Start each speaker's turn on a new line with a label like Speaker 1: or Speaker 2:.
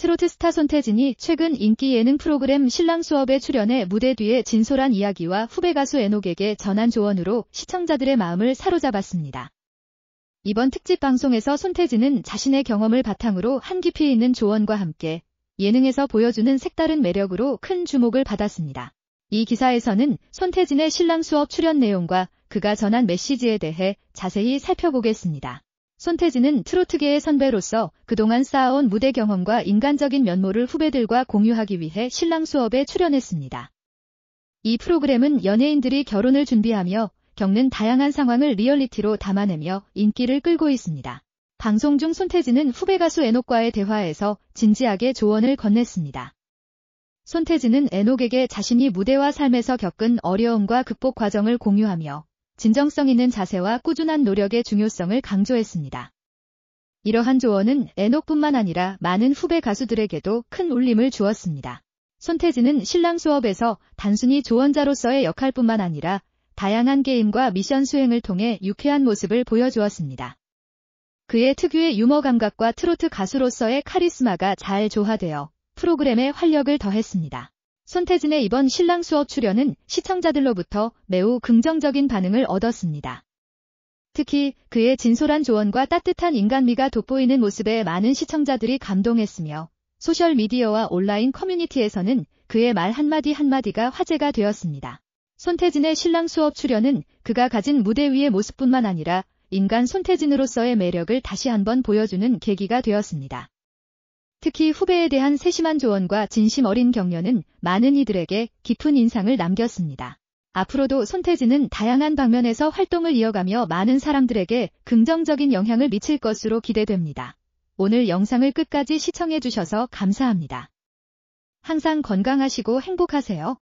Speaker 1: 트로트 스타 손태진이 최근 인기 예능 프로그램 신랑 수업에 출연해 무대 뒤에 진솔한 이야기와 후배 가수 애녹에게 전한 조언으로 시청자들의 마음을 사로잡았습니다. 이번 특집 방송에서 손태진은 자신의 경험을 바탕으로 한 깊이 있는 조언과 함께 예능에서 보여주는 색다른 매력으로 큰 주목을 받았습니다. 이 기사에서는 손태진의 신랑 수업 출연 내용과 그가 전한 메시지에 대해 자세히 살펴보겠습니다. 손태진은 트로트계의 선배로서 그동안 쌓아온 무대 경험과 인간적인 면모를 후배들과 공유하기 위해 신랑 수업에 출연했습니다. 이 프로그램은 연예인들이 결혼을 준비하며 겪는 다양한 상황을 리얼리티로 담아내며 인기를 끌고 있습니다. 방송 중 손태진은 후배 가수 에녹과의 대화에서 진지하게 조언을 건넸습니다. 손태진은 에녹에게 자신이 무대와 삶에서 겪은 어려움과 극복 과정을 공유하며 진정성 있는 자세와 꾸준한 노력의 중요성을 강조했습니다. 이러한 조언은 에녹뿐만 아니라 많은 후배 가수들에게도 큰 울림을 주었습니다. 손태진은 신랑 수업에서 단순히 조언자로서의 역할뿐만 아니라 다양한 게임과 미션 수행을 통해 유쾌한 모습을 보여주었습니다. 그의 특유의 유머 감각과 트로트 가수로서의 카리스마가 잘 조화되어 프로그램에 활력을 더했습니다. 손태진의 이번 신랑 수업 출연은 시청자들로부터 매우 긍정적인 반응을 얻었습니다. 특히 그의 진솔한 조언과 따뜻한 인간미가 돋보이는 모습에 많은 시청자들이 감동했으며 소셜미디어와 온라인 커뮤니티에서는 그의 말 한마디 한마디가 화제가 되었습니다. 손태진의 신랑 수업 출연은 그가 가진 무대 위의 모습뿐만 아니라 인간 손태진으로서의 매력을 다시 한번 보여주는 계기가 되었습니다. 특히 후배에 대한 세심한 조언과 진심 어린 격려는 많은 이들에게 깊은 인상을 남겼습니다. 앞으로도 손태진은 다양한 방면에서 활동을 이어가며 많은 사람들에게 긍정적인 영향을 미칠 것으로 기대됩니다. 오늘 영상을 끝까지 시청해주셔서 감사합니다. 항상 건강하시고 행복하세요.